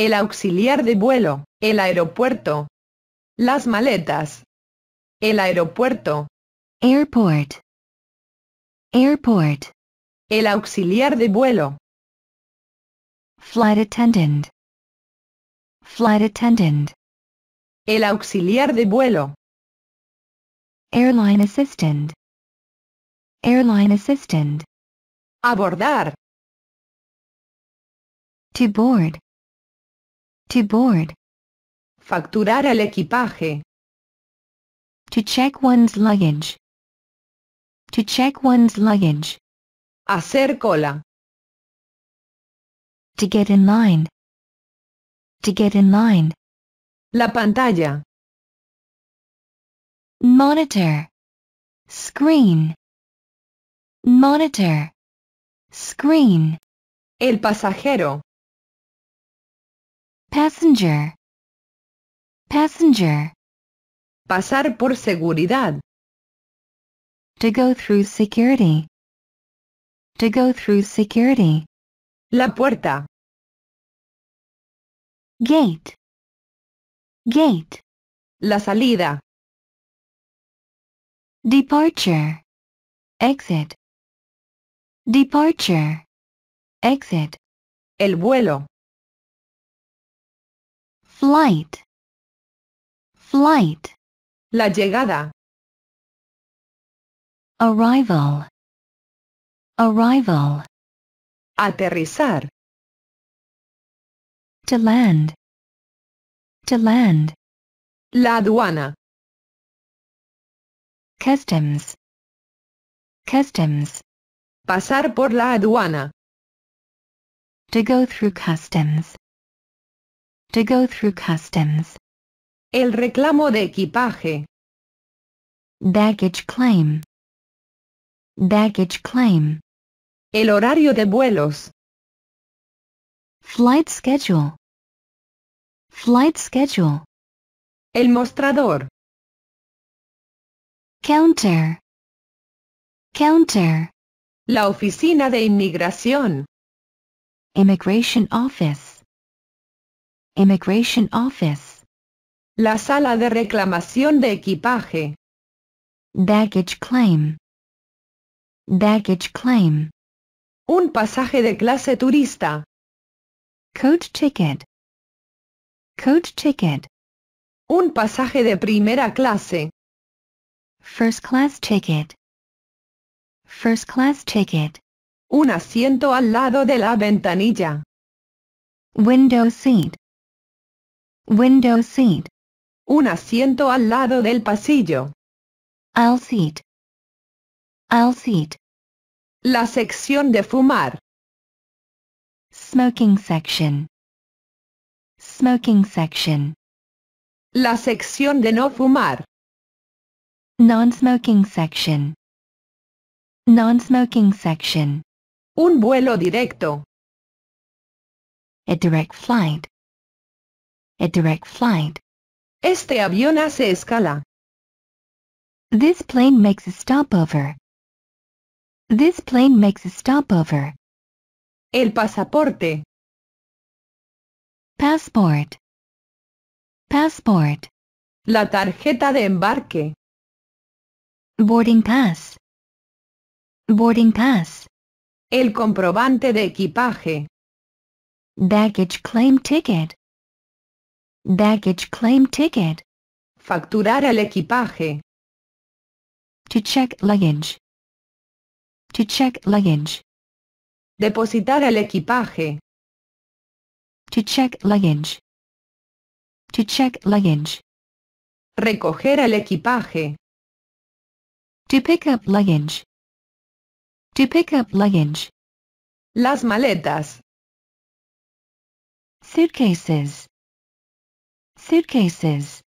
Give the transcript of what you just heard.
el auxiliar de vuelo, el aeropuerto. Las maletas. El aeropuerto. Airport. Airport. El auxiliar de vuelo. Flight attendant. Flight attendant. El auxiliar de vuelo. Airline assistant. Airline assistant. Abordar. To board. To board. Facturar el equipaje. To check one's luggage. To check one's luggage. Hacer cola. To get in line. To get in line. La pantalla. Monitor. Screen. Monitor. Screen. El pasajero. passenger, passenger. Pasar por seguridad. To go through security. To go through security. La puerta. Gate. Gate. La salida. Departure. Exit. Departure. Exit. El vuelo. flight, flight. La llegada. Arrival, arrival. Aterrizar. To land, to land. La aduana. Customs, customs. Pasar por la aduana. To go through customs to go through customs. El reclamo de equipaje. Baggage claim. Baggage claim. El horario de vuelos. Flight schedule. Flight schedule. El mostrador. Counter. Counter. La oficina de inmigración. Immigration office. Immigration Office. La sala de reclamación de equipaje. Baggage claim. Baggage claim. Un pasaje de clase turista. Coach ticket. Coach ticket. Un pasaje de primera clase. First class ticket. First class ticket. Un asiento al lado de la ventanilla. Window seat. Window seat. Un asiento al lado del pasillo. I'll seat. I'll seat. La sección de fumar. Smoking section. Smoking section. La sección de no fumar. Non-smoking section. Non-smoking section. Un vuelo directo. A direct flight. a direct flight. Este avión hace escala. This plane makes a stopover. This plane makes a stopover. El pasaporte. Passport. Passport. La tarjeta de embarque. Boarding pass. Boarding pass. El comprobante de equipaje. Baggage claim ticket. Baggage claim ticket. Facturar el equipaje. To check luggage. To check luggage. Depositar el equipaje. To check luggage. To check luggage. Recoger el equipaje. To pick up luggage. To pick up luggage. Las maletas. Suitcases suitcases